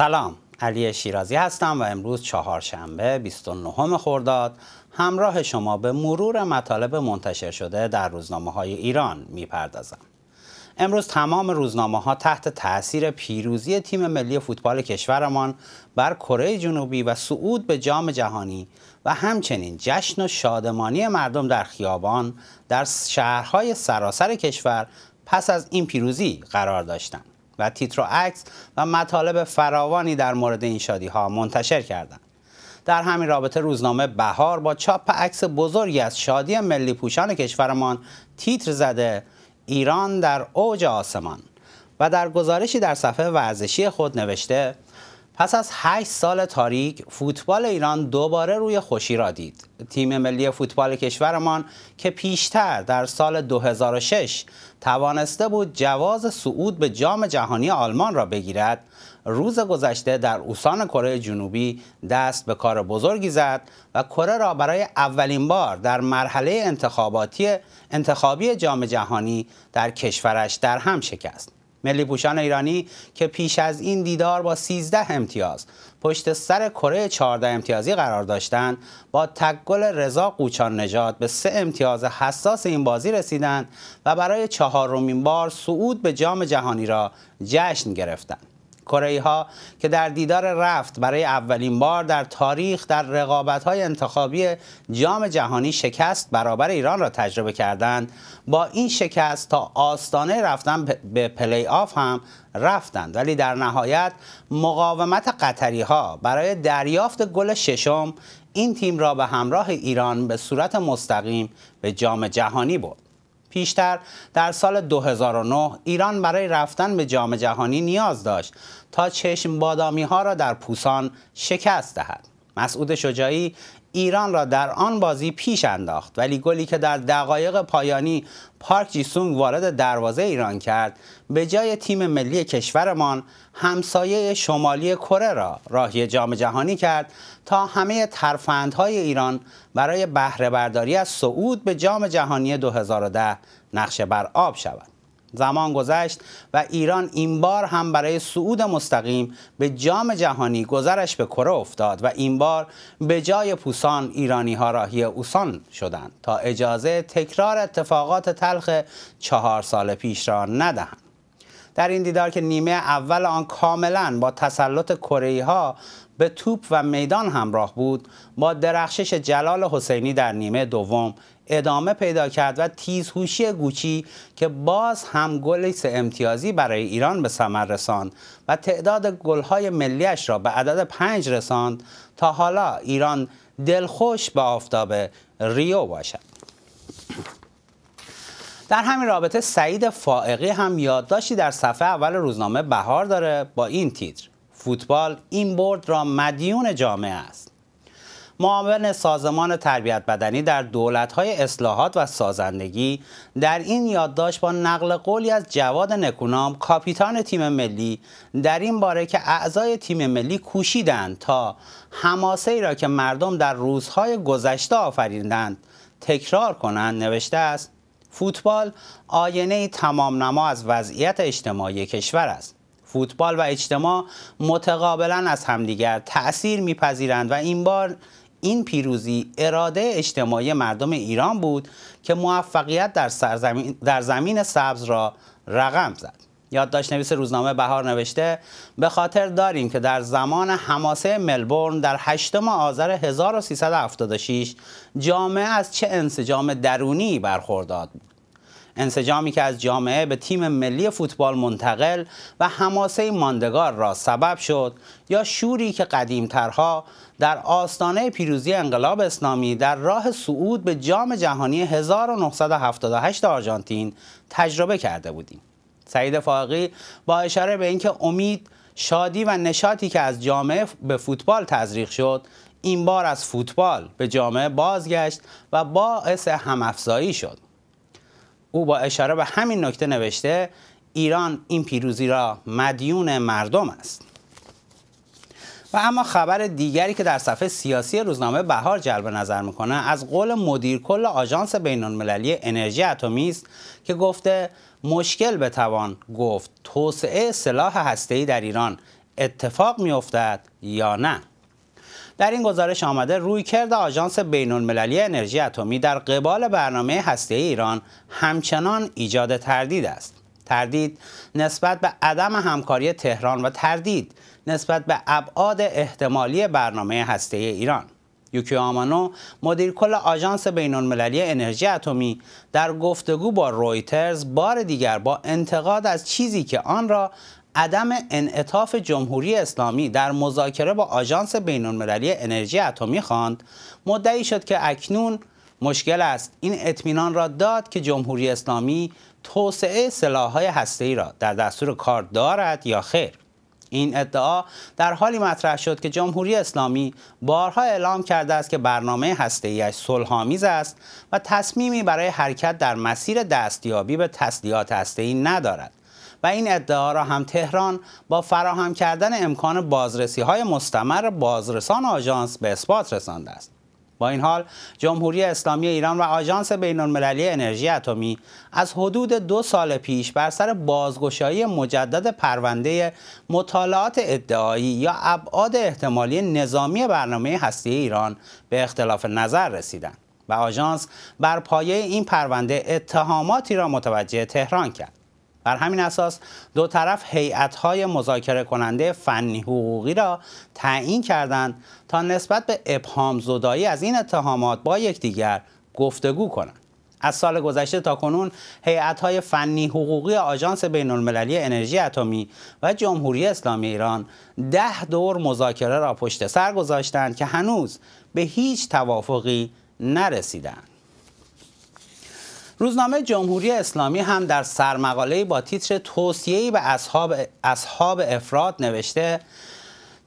سلام علی شیرازی هستم و امروز چهارشنبه 29 خرداد همراه شما به مرور مطالب منتشر شده در روزنامه های ایران میپردازم امروز تمام روزنامه ها تحت تاثیر پیروزی تیم ملی فوتبال کشورمان بر کره جنوبی و سعود به جام جهانی و همچنین جشن و شادمانی مردم در خیابان در شهرهای سراسر کشور پس از این پیروزی قرار داشتند. و تیتر و عکس و مطالب فراوانی در مورد این شادی ها منتشر کردند. در همین رابطه روزنامه بهار با چاپ عکس بزرگی از شادی ملی پوشان کشورمان تیتر زده ایران در اوج آسمان و در گزارشی در صفحه ورزشی خود نوشته پس از هشت سال تاریک فوتبال ایران دوباره روی خوشی را دید. تیم ملی فوتبال کشورمان که پیشتر در سال 2006 توانسته بود جواز صعود به جام جهانی آلمان را بگیرد، روز گذشته در اوسان کره جنوبی دست به کار بزرگی زد و کره را برای اولین بار در مرحله انتخاباتی انتخابی جام جهانی در کشورش در هم شکست. ملی پوشان ایرانی که پیش از این دیدار با 13 امتیاز پشت سر کره 14 امتیازی قرار داشتند با تکگل رضا قوچان نجات به سه امتیاز حساس این بازی رسیدند و برای چهارمین بار صعود به جام جهانی را جشن گرفتند کره ها که در دیدار رفت برای اولین بار در تاریخ در رقابت های انتخابی جام جهانی شکست برابر ایران را تجربه کردند با این شکست تا آستانه رفتن به پلی آف هم رفتند ولی در نهایت مقاومت قطری ها برای دریافت گل ششم این تیم را به همراه ایران به صورت مستقیم به جام جهانی برد پیشتر در سال 2009 ایران برای رفتن به جام جهانی نیاز داشت تا چشم بادامی ها را در پوسان شکست دهد. مسعود شجاعی ایران را در آن بازی پیش انداخت ولی گلی که در دقایق پایانی پارک جیسونگ وارد دروازه ایران کرد به جای تیم ملی کشورمان همسایه شمالی کره را راهی جام جهانی کرد تا همه ترفندهای ایران برای برداری از صعود به جام جهانی 2010 نقشه بر آب شود زمان گذشت و ایران این بار هم برای صعود مستقیم به جام جهانی گذرش به کره افتاد و این بار به جای پوسان ایرانی ها راهی اوسان شدند تا اجازه تکرار اتفاقات تلخ چهار سال پیش را ندهند در این دیدار که نیمه اول آن کاملا با تسلط کره ها به توپ و میدان همراه بود با درخشش جلال حسینی در نیمه دوم ادامه پیدا کرد و تیزهوشی گوچی که باز هم گل امتیازی برای ایران به ثمر رساند و تعداد گلهای ملیش را به عدد پنج رساند تا حالا ایران دلخوش به آفتاب ریو باشد در همین رابطه سعید فائقی هم یادداشتی در صفحه اول روزنامه بهار داره با این تیتر فوتبال این برد را مدیون جامعه است معاون سازمان تربیت بدنی در دولت‌های اصلاحات و سازندگی در این یادداشت با نقل قولی از جواد نکونام کاپیتان تیم ملی در این باره که اعضای تیم ملی کوشیدند تا حماسه ای را که مردم در روزهای گذشته آفریدند تکرار کنند نوشته است فوتبال آینه تمام نما از وضعیت اجتماعی کشور است فوتبال و اجتماع متقابلا از همدیگر تأثیر میپذیرند و این بار این پیروزی اراده اجتماعی مردم ایران بود که موفقیت در, سرزمین در زمین سبز را رقم زد یادداشت نویس روزنامه بهار نوشته به خاطر داریم که در زمان حماسه ملبورن در 8 آذر 1376 جامعه از چه انسجام درونی برخورداد؟ بود انسجامی که از جامعه به تیم ملی فوتبال منتقل و حماسه ماندگار را سبب شد یا شوری که قدیمترها در آستانه پیروزی انقلاب اسلامی در راه صعود به جام جهانی 1978 آرژانتین تجربه کرده بودیم سعید فاقی با اشاره به اینکه امید شادی و نشاطی که از جامعه به فوتبال تزریق شد این بار از فوتبال به جامعه بازگشت و باعث همافزایی شد او با اشاره به همین نکته نوشته ایران این پیروزی را مدیون مردم است و اما خبر دیگری که در صفحه سیاسی روزنامه بهار جلب نظر میکنه از قول مدیر کل آژانس بین المللی انرژی اتمی است که گفته مشکل بتوان گفت توسعه سلاح هسته‌ای در ایران اتفاق میافتد یا نه در این گزارش آمده رویکرد آژانس المللی انرژی اتمی در قبال برنامه هسته‌ای ایران همچنان ایجاد تردید است. تردید نسبت به عدم همکاری تهران و تردید نسبت به ابعاد احتمالی برنامه هسته‌ای ایران یوکیو آمانو مدیر کل آژانس المللی انرژی اتمی در گفتگو با رویترز بار دیگر با انتقاد از چیزی که آن را عدم انعطاف جمهوری اسلامی در مذاکره با آژانس بین‌المللی انرژی اتمی خواند مدعی شد که اکنون مشکل است این اطمینان را داد که جمهوری اسلامی توسعه سلاح‌های هسته‌ای را در دستور کار دارد یا خیر این ادعا در حالی مطرح شد که جمهوری اسلامی بارها اعلام کرده است که برنامه هسته‌ایش صلح‌آمیز است و تصمیمی برای حرکت در مسیر دستیابی به تسلیحات هسته‌ای ندارد و این ادعا را هم تهران با فراهم کردن امکان بازرسی های مستمر بازرسان آژانس به اثبات رسانده است. با این حال جمهوری اسلامی ایران و آژانس المللی انرژی اتمی از حدود دو سال پیش بر سر بازگشایی مجدد پرونده مطالعات ادعایی یا ابعاد احتمالی نظامی برنامه هستی ایران به اختلاف نظر رسیدند و آژانس بر پایه این پرونده اتهاماتی را متوجه تهران کرد بر همین اساس دو طرف های مذاکره کننده فنی حقوقی را تعیین کردند تا نسبت به ابهام زدایی از این اتهامات با یکدیگر گفتگو کنند از سال گذشته تا کنون های فنی حقوقی آژانس المللی انرژی اتمی و جمهوری اسلامی ایران ده دور مذاکره را پشت سر گذاشتند که هنوز به هیچ توافقی نرسیدند روزنامه جمهوری اسلامی هم در سرمقاله با تیتر توصیه‌ای به اصحاب, اصحاب افراد نوشته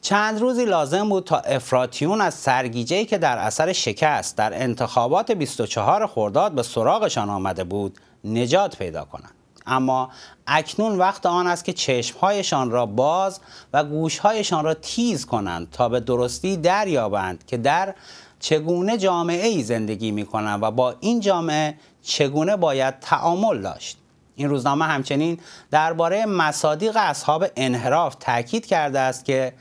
چند روزی لازم بود تا افراتیون از سرگیجه‌ای که در اثر شکست در انتخابات 24 خرداد به سراغشان آمده بود نجات پیدا کنند اما اکنون وقت آن است که چشمهایشان را باز و گوشهایشان را تیز کنند تا به درستی دریابند که در چگونه جامعه ای زندگی می کنند و با این جامعه چگونه باید تعامل داشت این روزنامه همچنین درباره مصادیق اصحاب انحراف تاکید کرده است که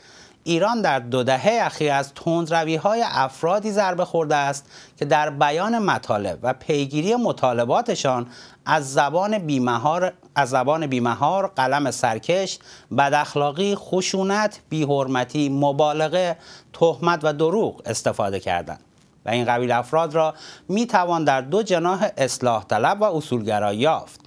ایران در دو دهه اخیر از تندروی های افرادی ضربه خورده است که در بیان مطالب و پیگیری مطالباتشان از زبان بیمهار, از زبان بیمهار قلم سرکش، بداخلاقی، خشونت، بیحرمتی، مبالغه، تهمت و دروغ استفاده کردند. و این قبیل افراد را می توان در دو جناح اصلاح طلب و اصولگرا یافت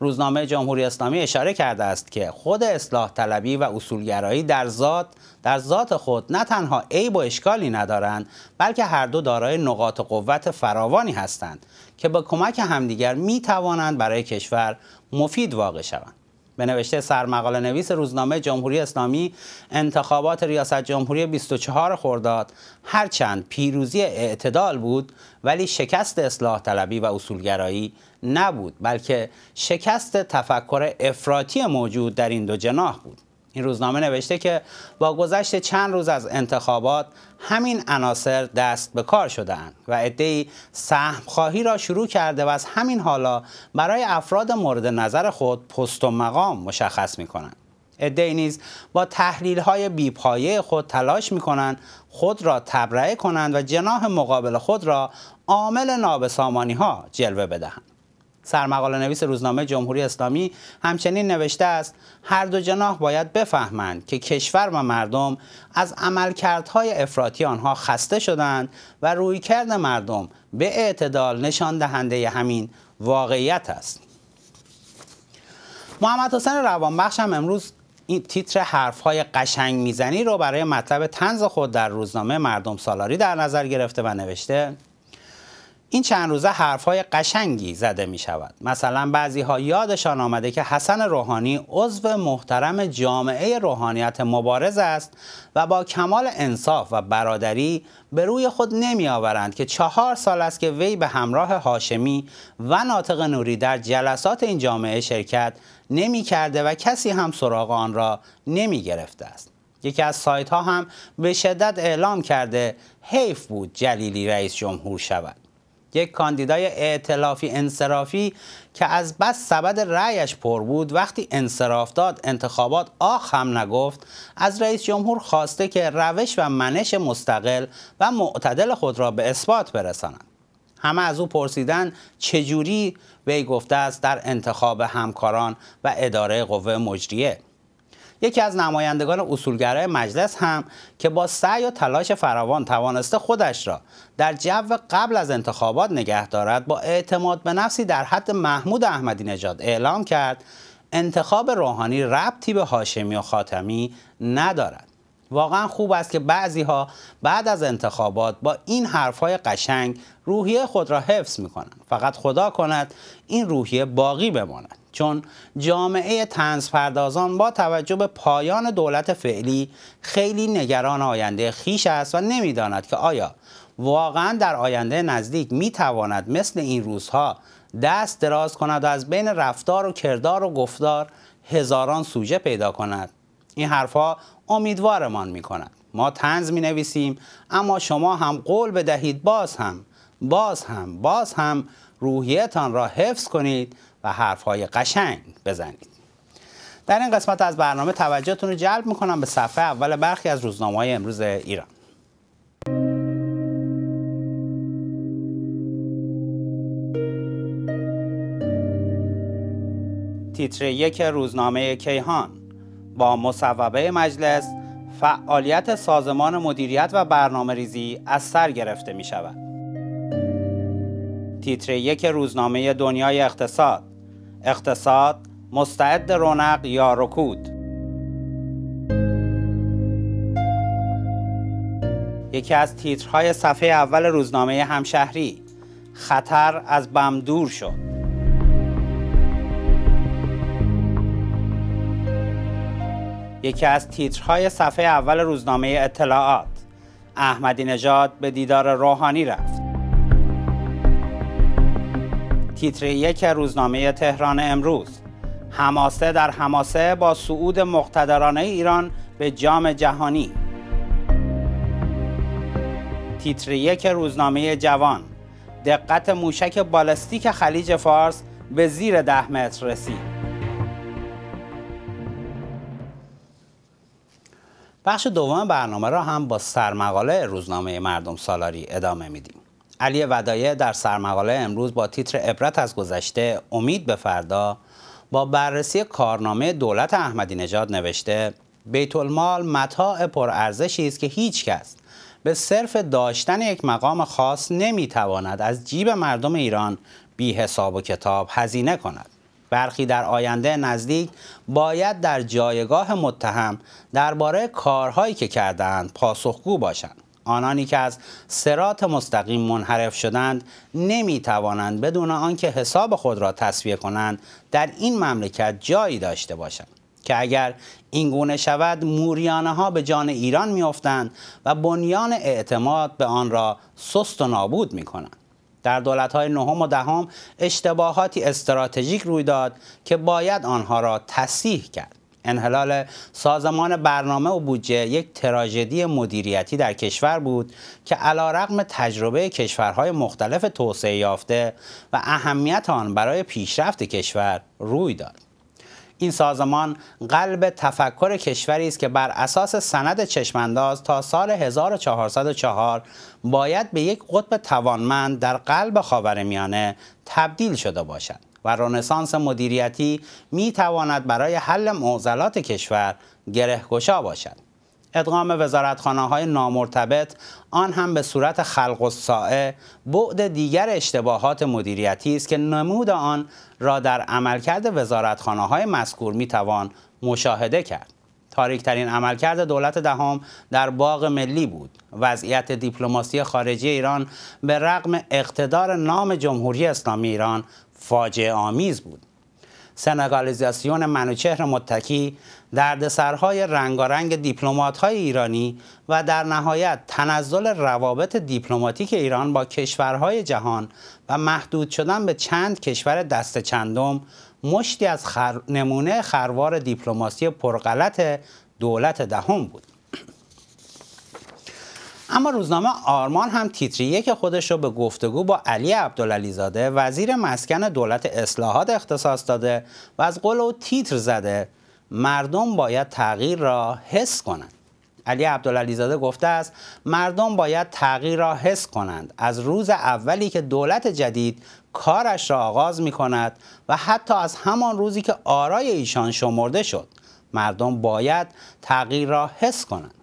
روزنامه جمهوری اسلامی اشاره کرده است که خود اصلاح طلبی و اصولگرایی در ذات در ذات خود نه تنها عیب و اشکالی ندارند بلکه هر دو دارای نقاط قوت فراوانی هستند که با کمک همدیگر می توانند برای کشور مفید واقع شوند به نوشته سرمقاله نویس روزنامه جمهوری اسلامی انتخابات ریاست جمهوری 24 خرداد هرچند پیروزی اعتدال بود ولی شکست اصلاح طلبی و اصولگرایی نبود بلکه شکست تفکر افراطی موجود در این دو جناح بود این روزنامه نوشته که با گذشت چند روز از انتخابات همین عناصر دست به کار شدن و عده سهم خواهی را شروع کرده و از همین حالا برای افراد مورد نظر خود پست و مقام مشخص می کنند. عدهای نیز با تحلیل های بیپایه خود تلاش می کنند خود را تبرئه کنند و جناح مقابل خود را عامل نابسامانی ها جلوه بدهند. سرمقاله نویس روزنامه جمهوری اسلامی همچنین نوشته است هر دو جناح باید بفهمند که کشور و مردم از عملکردهای افراطی آنها خسته شدند و رویکرد مردم به اعتدال نشان دهنده همین واقعیت است محمد حسین روانبخش هم امروز این تیتر های قشنگ میزنی رو برای مطلب تنز خود در روزنامه مردم سالاری در نظر گرفته و نوشته این چند روزه حرفهای قشنگی زده می شود مثلا بعضی ها یادشان آمده که حسن روحانی عضو محترم جامعه روحانیت مبارز است و با کمال انصاف و برادری به روی خود نمی آورند که چهار سال است که وی به همراه هاشمی و ناطق نوری در جلسات این جامعه شرکت نمی کرده و کسی هم سراغ آن را نمی گرفته است یکی از سایت ها هم به شدت اعلام کرده حیف بود جلیلی رئیس جمهور شود یک کاندیدای اعتلافی انصرافی که از بس سبد رأیش پر بود وقتی انصراف داد انتخابات آخ هم نگفت از رئیس جمهور خواسته که روش و منش مستقل و معتدل خود را به اثبات برساند همه از او پرسیدن چجوری وی گفته است در انتخاب همکاران و اداره قوه مجریه یکی از نمایندگان اصولگرای مجلس هم که با سعی و تلاش فراوان توانسته خودش را در جو قبل از انتخابات نگه دارد با اعتماد به نفسی در حد محمود احمدی نژاد اعلام کرد انتخاب روحانی ربطی به هاشمی و خاتمی ندارد واقعا خوب است که بعضی ها بعد از انتخابات با این حرف های قشنگ روحیه خود را حفظ می کنند. فقط خدا کند این روحیه باقی بماند. چون جامعه تنز پردازان با توجه به پایان دولت فعلی خیلی نگران آینده خیش است و نمیداند که آیا واقعا در آینده نزدیک می تواند مثل این روزها دست دراز کند و از بین رفتار و کردار و گفتار هزاران سوژه پیدا کند این حرفها امیدوارمان می کند ما تنز می نویسیم اما شما هم قول بدهید باز هم باز هم باز هم روحیتان را حفظ کنید و حرفهای قشنگ بزنید در این قسمت از برنامه توجهتون رو جلب میکنم به صفحه اول برخی از روزنامه های امروز ایران تیتر یک روزنامه کیهان با مصوبه مجلس فعالیت سازمان مدیریت و برنامه ریزی از سر گرفته می شود. تیتر یک روزنامه دنیای اقتصاد اقتصاد مستعد رونق یا رکود یکی از تیترهای صفحه اول روزنامه همشهری خطر از بم دور شد یکی از تیترهای صفحه اول روزنامه اطلاعات احمدی نژاد به دیدار روحانی رفت تیتر یک روزنامه تهران امروز حماسه در هماسه با سعود مقتدرانه ایران به جام جهانی تیتر یک روزنامه جوان دقت موشک بالستیک خلیج فارس به زیر ده متر رسید بخش دوم برنامه را هم با سرمقاله روزنامه مردم سالاری ادامه میدیم. علی ودایه در سرمقاله امروز با تیتر عبرت از گذشته امید به فردا با بررسی کارنامه دولت احمدی نژاد نوشته بیت المال متاع پرارزشی است که هیچ کس به صرف داشتن یک مقام خاص نمیتواند از جیب مردم ایران بی حساب و کتاب هزینه کند. برخی در آینده نزدیک باید در جایگاه متهم درباره کارهایی که کردند پاسخگو باشند آنانی که از سرات مستقیم منحرف شدند نمی توانند بدون آنکه حساب خود را تصویه کنند در این مملکت جایی داشته باشند که اگر این گونه شود موریانه ها به جان ایران افتند و بنیان اعتماد به آن را سست و نابود می کنند در های نهم و دهم اشتباهاتی استراتژیک روی داد که باید آنها را تصحیح کرد. انحلال سازمان برنامه و بودجه یک تراژدی مدیریتی در کشور بود که رقم تجربه کشورهای مختلف توسعه یافته و اهمیت آن برای پیشرفت کشور روی داد. این سازمان قلب تفکر کشوری است که بر اساس سند چشمانداز تا سال 1404 باید به یک قطب توانمند در قلب خاورمیانه تبدیل شده باشد و رنسانس مدیریتی می تواند برای حل معضلات کشور گرهگشا باشد ادغام وزارتخانه های نامرتبط آن هم به صورت خلق و سائه بعد دیگر اشتباهات مدیریتی است که نمود آن را در عملکرد وزارتخانه های مذکور می توان مشاهده کرد. تاریکترین عملکرد دولت دهم در باغ ملی بود وضعیت دیپلماسی خارجی ایران به رغم اقتدار نام جمهوری اسلامی ایران فاجعه آمیز بود سنگالیزاسیون منوچهر متکی دردسرهای رنگارنگ دیپلمات‌های ایرانی و در نهایت تنزل روابط دیپلماتیک ایران با کشورهای جهان و محدود شدن به چند کشور دست چندم مشتی از نمونه خروار دیپلماسی پرغلط دولت دهم بود اما روزنامه آرمان هم تیتریه که خودش رو به گفتگو با علی عبدالعلی زاده وزیر مسکن دولت اصلاحات اختصاص داده و از قول او تیتر زده مردم باید تغییر را حس کنند علی عبدالعلی زاده گفته است مردم باید تغییر را حس کنند از روز اولی که دولت جدید کارش را آغاز می کند و حتی از همان روزی که آرای ایشان شمرده شد مردم باید تغییر را حس کنند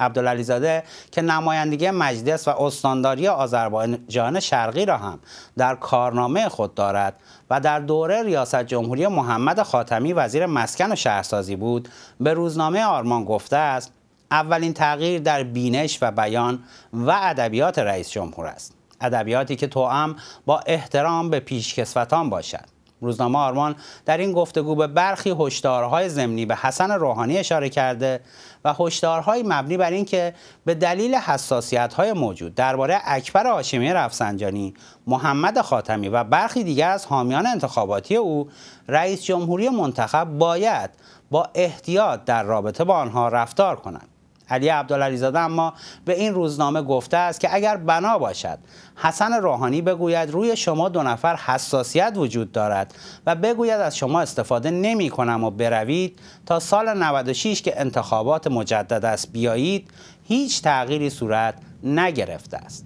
عبدالعلیزاده که نمایندگی مجلس و استانداری آذربایجان شرقی را هم در کارنامه خود دارد و در دوره ریاست جمهوری محمد خاتمی وزیر مسکن و شهرسازی بود به روزنامه آرمان گفته است اولین تغییر در بینش و بیان و ادبیات رئیس جمهور است ادبیاتی که توأم با احترام به پیشکسوتان باشد روزنامه آرمان در این گفتگو به برخی هشدارهای ضمنی به حسن روحانی اشاره کرده و هشدارهایی مبنی بر اینکه به دلیل حساسیت‌های موجود درباره اکبر هاشمی رفسنجانی، محمد خاتمی و برخی دیگر از حامیان انتخاباتی او رئیس جمهوری منتخب باید با احتیاط در رابطه با آنها رفتار کنند. علی عبدالعلیزاده اما به این روزنامه گفته است که اگر بنا باشد حسن روحانی بگوید روی شما دو نفر حساسیت وجود دارد و بگوید از شما استفاده نمی کنم و بروید تا سال 96 که انتخابات مجدد است بیایید هیچ تغییری صورت نگرفته است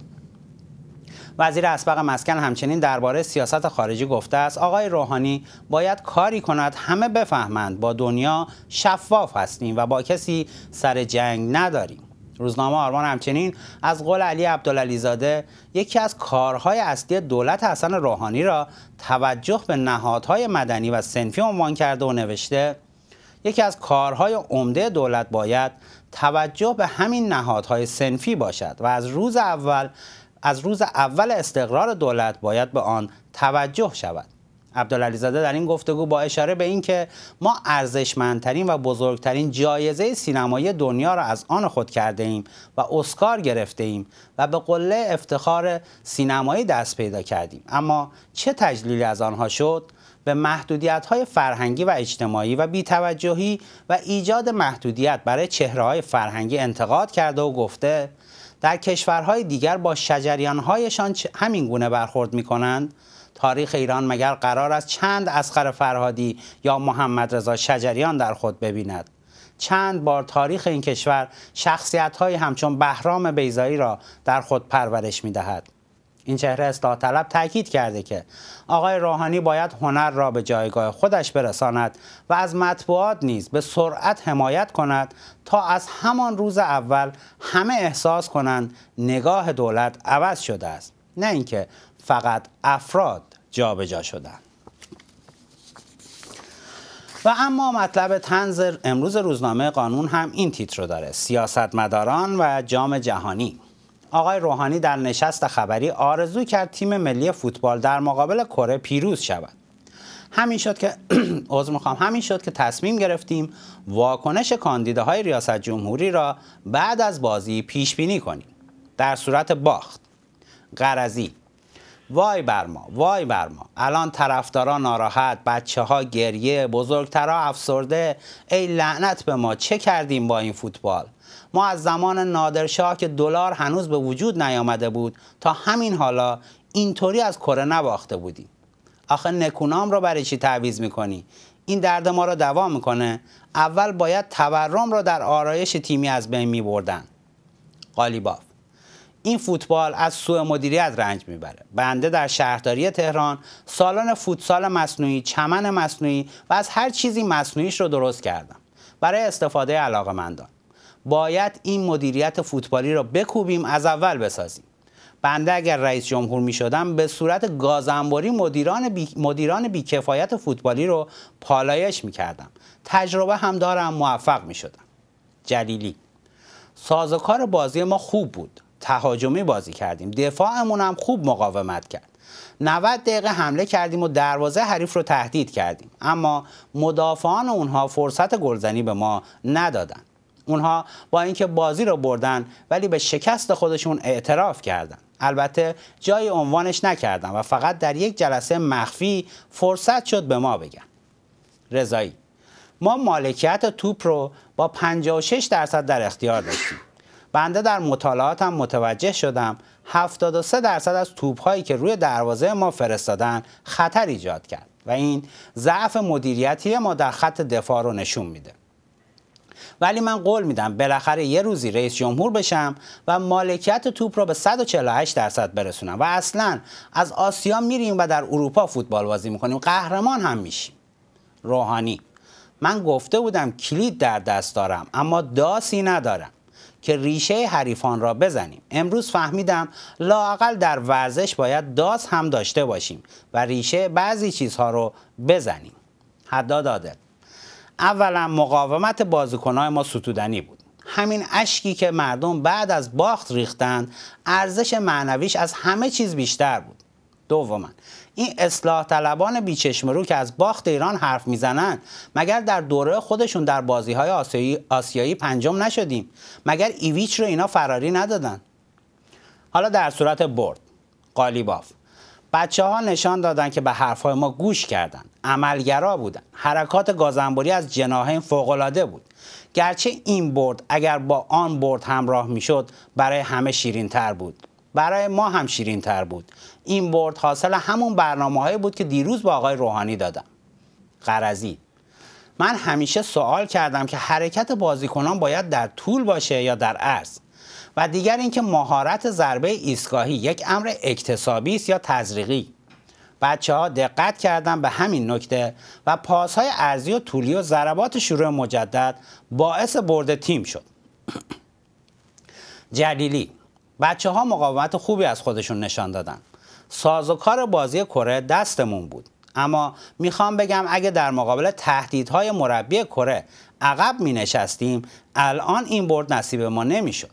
وزیر اسبق مسکن همچنین درباره سیاست خارجی گفته است آقای روحانی باید کاری کند همه بفهمند با دنیا شفاف هستیم و با کسی سر جنگ نداریم روزنامه آرمان همچنین از قول علی زاده یکی از کارهای اصلی دولت حسن روحانی را توجه به نهادهای مدنی و سنفی عنوان کرده و نوشته یکی از کارهای عمده دولت باید توجه به همین نهادهای سنفی باشد و از روز اول از روز اول استقرار دولت باید به آن توجه شود عبدالعلیزاده در این گفتگو با اشاره به اینکه ما ارزشمندترین و بزرگترین جایزه سینمایی دنیا را از آن خود کرده ایم و اسکار گرفته ایم و به قله افتخار سینمایی دست پیدا کردیم اما چه تجلیلی از آنها شد به محدودیت های فرهنگی و اجتماعی و بیتوجهی و ایجاد محدودیت برای چهره های فرهنگی انتقاد کرده و گفته در کشورهای دیگر با هایشان همین گونه برخورد می تاریخ ایران مگر قرار است چند اسخر فرهادی یا محمد رضا شجریان در خود ببیند چند بار تاریخ این کشور شخصیت های همچون بهرام بیزایی را در خود پرورش می دهد. این چهره اصلاح طلب تاکید کرده که آقای روحانی باید هنر را به جایگاه خودش برساند و از مطبوعات نیز به سرعت حمایت کند تا از همان روز اول همه احساس کنند نگاه دولت عوض شده است نه اینکه فقط افراد جابجا شدن و اما مطلب تنز امروز روزنامه قانون هم این تیتر رو داره سیاستمداران و جام جهانی آقای روحانی در نشست خبری آرزو کرد تیم ملی فوتبال در مقابل کره پیروز شود همین شد که عذر میخوام همین شد که تصمیم گرفتیم واکنش کاندیداهای ریاست جمهوری را بعد از بازی پیش بینی کنیم در صورت باخت قرضی وای بر ما وای بر ما الان طرفدارا ناراحت بچه ها گریه بزرگترا افسرده ای لعنت به ما چه کردیم با این فوتبال ما از زمان نادرشاه که دلار هنوز به وجود نیامده بود تا همین حالا اینطوری از کره نباخته بودیم آخه نکونام رو برای چی تعویض میکنی این درد ما رو دوام میکنه اول باید تورم رو در آرایش تیمی از بین میبردن قالیباف این فوتبال از سوء مدیریت رنج میبره بنده در شهرداری تهران سالن فوتسال مصنوعی چمن مصنوعی و از هر چیزی مصنوعیش رو درست کردم برای استفاده مندان باید این مدیریت فوتبالی را بکوبیم از اول بسازیم بنده اگر رئیس جمهور می شدم به صورت گازنباری مدیران, بی... مدیران بیکفایت فوتبالی رو پالایش می کردم. تجربه هم دارم موفق می شدم. جلیلی سازوکار بازی ما خوب بود تهاجمی بازی کردیم دفاعمون هم خوب مقاومت کرد 90 دقیقه حمله کردیم و دروازه حریف رو تهدید کردیم اما مدافعان اونها فرصت گلزنی به ما ندادن اونها با اینکه بازی رو بردن ولی به شکست خودشون اعتراف کردن البته جای عنوانش نکردم و فقط در یک جلسه مخفی فرصت شد به ما بگن رضایی ما مالکیت توپ رو با 56 درصد در اختیار داشتیم بنده در مطالعاتم متوجه شدم 73 درصد از توپهایی که روی دروازه ما فرستادن خطر ایجاد کرد و این ضعف مدیریتی ما در خط دفاع رو نشون میده ولی من قول میدم بالاخره یه روزی رئیس جمهور بشم و مالکیت توپ رو به 148 درصد برسونم و اصلا از آسیا میریم و در اروپا فوتبال بازی میکنیم قهرمان هم میشیم روحانی من گفته بودم کلید در دست دارم اما داسی ندارم که ریشه حریفان را بزنیم امروز فهمیدم لاقل در ورزش باید داس هم داشته باشیم و ریشه بعضی چیزها رو بزنیم حداد داده اولا مقاومت بازیکنهای ما ستودنی بود همین اشکی که مردم بعد از باخت ریختند ارزش معنویش از همه چیز بیشتر بود دوما این اصلاح طلبان بیچشم رو که از باخت ایران حرف میزنند مگر در دوره خودشون در بازی های آسیایی, آسیایی پنجم نشدیم مگر ایویچ رو اینا فراری ندادن حالا در صورت برد قالیباف بچه ها نشان دادن که به حرفهای ما گوش کردند. عملگرا بودن حرکات گازنبوری از جناهین فوقالعاده بود گرچه این برد اگر با آن برد همراه میشد برای همه شیرین تر بود برای ما هم شیرین تر بود این برد حاصل همون برنامه بود که دیروز با آقای روحانی دادم قرضی من همیشه سوال کردم که حرکت بازیکنان باید در طول باشه یا در عرض و دیگر اینکه مهارت ضربه ایستگاهی یک امر اکتسابی است یا تزریقی بچه ها دقت کردن به همین نکته و پاس های ارزی و طولی و ضربات شروع مجدد باعث برد تیم شد جلیلی بچه ها مقاومت خوبی از خودشون نشان دادن سازوکار بازی کره دستمون بود اما میخوام بگم اگه در مقابل تهدیدهای مربی کره عقب می نشستیم الان این برد نصیب ما نمیشد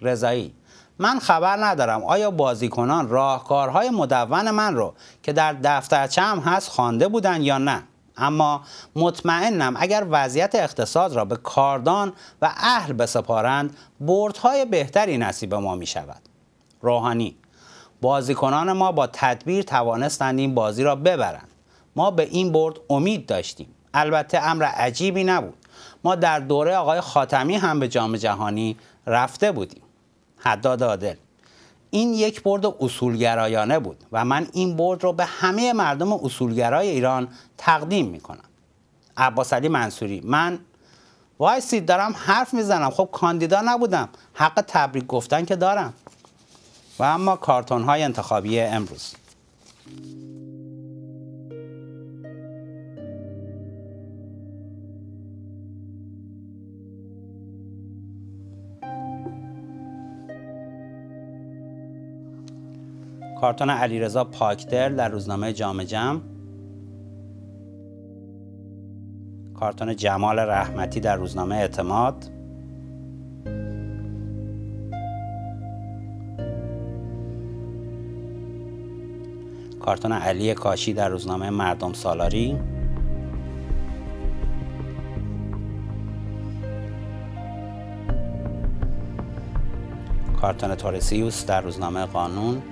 رضایی من خبر ندارم آیا بازیکنان راهکارهای مدون من رو که در دفترچه هست خوانده بودن یا نه اما مطمئنم اگر وضعیت اقتصاد را به کاردان و اهل بسپارند های بهتری نصیب ما می شود روحانی بازیکنان ما با تدبیر توانستند این بازی را ببرند ما به این برد امید داشتیم البته امر عجیبی نبود ما در دوره آقای خاتمی هم به جام جهانی رفته بودیم حداد عادل این یک برد اصولگرایانه بود و من این برد رو به همه مردم اصولگرای ایران تقدیم میکنم عباس علی منصوری من وایسید دارم حرف میزنم خب کاندیدا نبودم حق تبریک گفتن که دارم و اما کارتون های انتخابی امروز کارتون علیرضا پاکدل در روزنامه جامعه جم کارتون جمال رحمتی در روزنامه اعتماد کارتون علی کاشی در روزنامه مردم سالاری کارتون تورسیوس در روزنامه قانون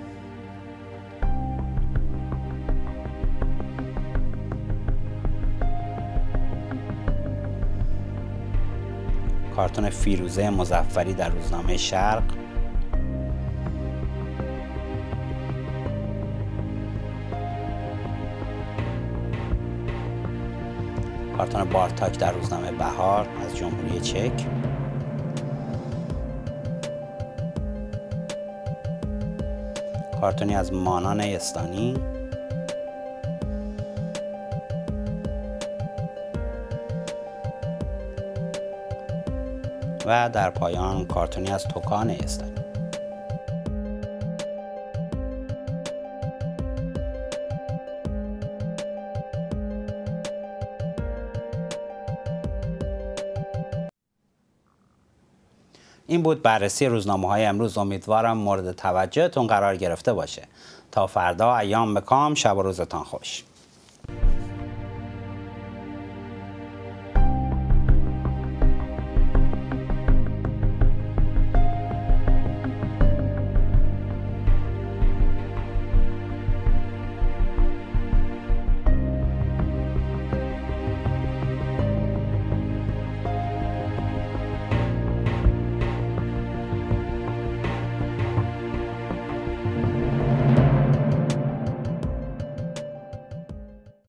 کارتون فیروزه مزفری در روزنامه شرق کارتون بارتاک در روزنامه بهار از جمهوری چک کارتونی از مانان استانی و در پایان کارتونی از توکان استانی این بود بررسی روزنامه های امروز امیدوارم مورد توجهتون قرار گرفته باشه تا فردا ایام کام شب و روزتان خوش